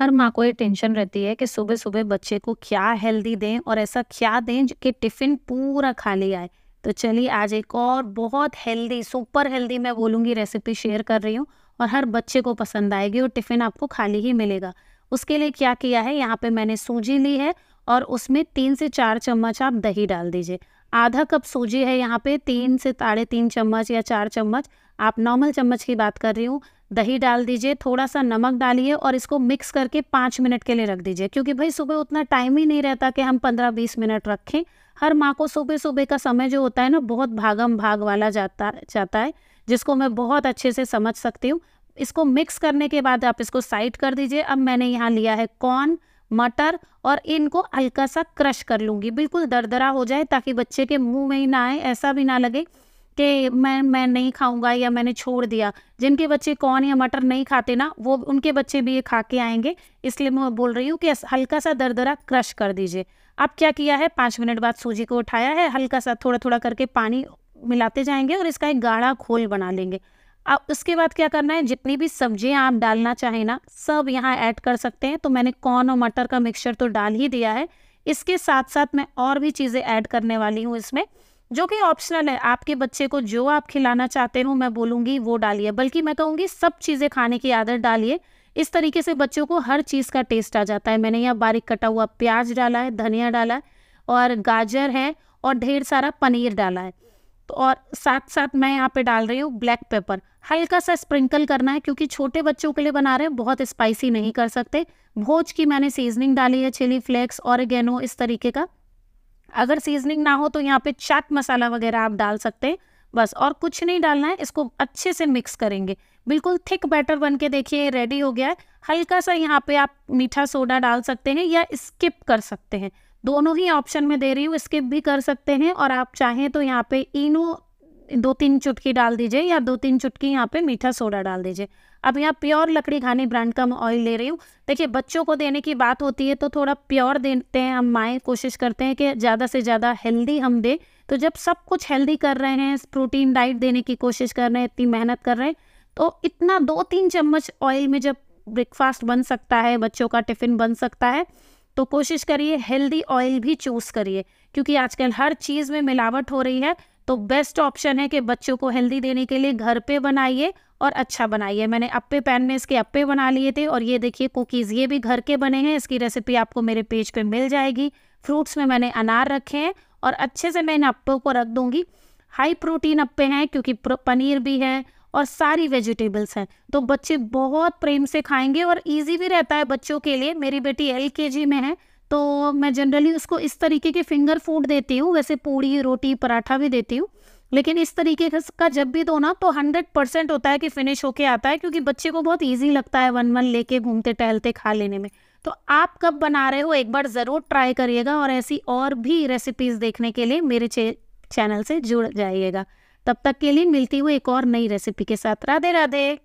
हर माँ को ये टेंशन रहती है कि सुबह सुबह बच्चे को क्या हेल्दी दें और ऐसा क्या दें कि टिफ़िन पूरा खाली आए तो चलिए आज एक और बहुत हेल्दी सुपर हेल्दी मैं बोलूँगी रेसिपी शेयर कर रही हूँ और हर बच्चे को पसंद आएगी और टिफ़िन आपको खाली ही मिलेगा उसके लिए क्या किया है यहाँ पे मैंने सूजी ली है और उसमें तीन से चार चम्मच आप दही डाल दीजिए आधा कप सूजी है यहाँ पे तीन से साढ़े तीन चम्मच या चार चम्मच आप नॉर्मल चम्मच की बात कर रही हूँ दही डाल दीजिए थोड़ा सा नमक डालिए और इसको मिक्स करके पाँच मिनट के लिए रख दीजिए क्योंकि भाई सुबह उतना टाइम ही नहीं रहता कि हम पंद्रह बीस मिनट रखें हर माँ को सुबह सुबह का समय जो होता है ना बहुत भागम भाग वाला जाता जाता है जिसको मैं बहुत अच्छे से समझ सकती हूँ इसको मिक्स करने के बाद आप इसको साइड कर दीजिए अब मैंने यहाँ लिया है कॉर्न मटर और इनको हल्का सा क्रश कर लूँगी बिल्कुल दरदरा हो जाए ताकि बच्चे के मुँह में ही ना आए ऐसा भी ना लगे कि मैं मैं नहीं खाऊंगा या मैंने छोड़ दिया जिनके बच्चे कौन या मटर नहीं खाते ना वो उनके बच्चे भी ये खा के आएंगे इसलिए मैं बोल रही हूँ कि हल्का सा दरदरा क्रश कर दीजिए अब क्या किया है पाँच मिनट बाद सूजी को उठाया है हल्का सा थोड़ा थोड़ा करके पानी मिलाते जाएंगे और इसका एक गाढ़ा घोल बना लेंगे अब उसके बाद क्या करना है जितनी भी सब्जियाँ आप डालना चाहें ना सब यहाँ ऐड कर सकते हैं तो मैंने कॉर्न और मटर का मिक्सचर तो डाल ही दिया है इसके साथ साथ मैं और भी चीज़ें ऐड करने वाली हूँ इसमें जो कि ऑप्शनल है आपके बच्चे को जो आप खिलाना चाहते हो मैं बोलूँगी वो डालिए बल्कि मैं कहूँगी सब चीज़ें खाने की आदत डालिए इस तरीके से बच्चों को हर चीज़ का टेस्ट आ जाता है मैंने यहाँ बारीक कटा हुआ प्याज डाला है धनिया डाला है और गाजर है और ढेर सारा पनीर डाला है तो और साथ साथ मैं यहाँ पे डाल रही हूँ ब्लैक पेपर हल्का सा स्प्रिंकल करना है क्योंकि छोटे बच्चों के लिए बना रहे हैं बहुत स्पाइसी नहीं कर सकते भोज की मैंने सीजनिंग डाली है चिली फ्लेक्स और इस तरीके का अगर सीजनिंग ना हो तो यहाँ पे चाट मसाला वगैरह आप डाल सकते हैं बस और कुछ नहीं डालना है इसको अच्छे से मिक्स करेंगे बिल्कुल थिक बैटर बन के देखिए रेडी हो गया है हल्का सा यहाँ पे आप मीठा सोडा डाल सकते हैं या स्किप कर सकते हैं दोनों ही ऑप्शन में दे रही हूँ स्किप भी कर सकते हैं और आप चाहें तो यहाँ पे इनो दो तीन चुटकी डाल दीजिए या दो तीन चुटकी यहाँ पे मीठा सोडा डाल दीजिए अब यहाँ प्योर लकड़ी खाने ब्रांड का ऑयल ले रही हूँ देखिए बच्चों को देने की बात होती है तो थोड़ा प्योर देते हैं हम माएँ कोशिश करते हैं कि ज़्यादा से ज़्यादा हेल्दी हम दें तो जब सब कुछ हेल्दी कर रहे हैं प्रोटीन डाइट देने की कोशिश कर रहे हैं इतनी मेहनत कर रहे हैं तो इतना दो तीन चम्मच ऑयल में जब ब्रेकफास्ट बन सकता है बच्चों का टिफ़िन बन सकता है तो कोशिश करिए हेल्दी ऑयल भी चूज़ करिए क्योंकि आजकल हर चीज़ में मिलावट हो रही है तो बेस्ट ऑप्शन है कि बच्चों को हेल्दी देने के लिए घर पे बनाइए और अच्छा बनाइए मैंने अप्पे पैन में इसके अप्पे बना लिए थे और ये देखिए कुकीज़ ये भी घर के बने हैं इसकी रेसिपी आपको मेरे पेज पे मिल जाएगी फ्रूट्स में मैंने अनार रखे हैं और अच्छे से मैं इन अप्पों को रख दूँगी हाई प्रोटीन अप्पे हैं क्योंकि पनीर भी है और सारी वेजिटेबल्स हैं तो बच्चे बहुत प्रेम से खाएंगे और ईजी भी रहता है बच्चों के लिए मेरी बेटी एल में है तो मैं जनरली उसको इस तरीके के फिंगर फूड देती हूँ वैसे पूड़ी रोटी पराठा भी देती हूँ लेकिन इस तरीके का जब भी दो ना तो हंड्रेड परसेंट होता है कि फिनिश होके आता है क्योंकि बच्चे को बहुत ईजी लगता है वन वन लेके घूमते टहलते खा लेने में तो आप कब बना रहे हो एक बार ज़रूर ट्राई करिएगा और ऐसी और भी रेसिपीज़ देखने के लिए मेरे चैनल से जुड़ जाइएगा तब तक के लिए मिलती हुई एक और नई रेसिपी के साथ राधे राधे